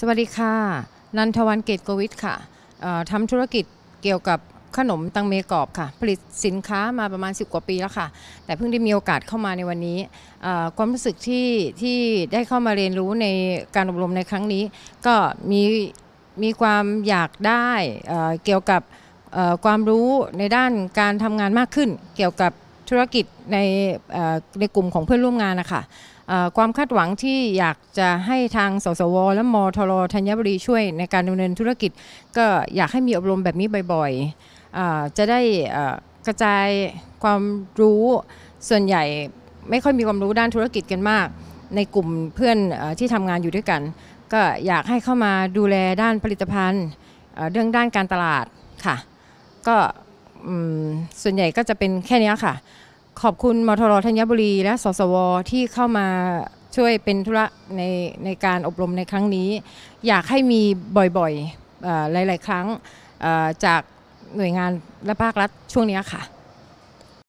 สวัสดีค่ะ นันทวันเกตโกวิทค่ะทำธุรกิจเกี่ยวกับขนมตังเมกอบค่ะผลิตสินค้ามาประมาณ 10 กว่าปีแล้วค่ะ แต่เพิ่งได้มีโอกาสเข้ามาในวันนี้ความรู้สึกที่ที่ได้เข้ามาเรียนรู้ในการอบรมในครั้งนี้ ก็มีมีความอยากได้เกี่ยวกับความรู้ในด้านการทำงานมากขึ้นเกี่ยวกับธุรกิจในในกลุ่มของเพื่อนร่วมงานนะคะความคาดหวังที่อยากจะให้ทางสสวและมทรธัญบุรีช่วยในการดาเนินธุรกิจ ก็อยากให้มีอบรมแบบนี้บ่อยๆจะได้กระจายความรู้ส่วนใหญ่ไม่ค่อยมีความรู้ด้านธุรกิจกันมาก ในกลุ่มเพื่อนที่ทำงานอยู่ด้วยกัน ก็อยากให้เข้ามาดูแลด้านผลิตภัณฑ์เรื่องด้านการตลาดค่ะ ก็ส่วนใหญ่ก็จะเป็นแค่นี้ค่ะ ขอบคุณมทรธัญบุรีและสสวที่เข้ามาช่วยเป็นธุระในในการอบรมในครั้งนี้ อยากให้มีบ่อยๆหลายๆครั้งจากหน่วยงานและภาครัฐช่วงนี้ค่ะ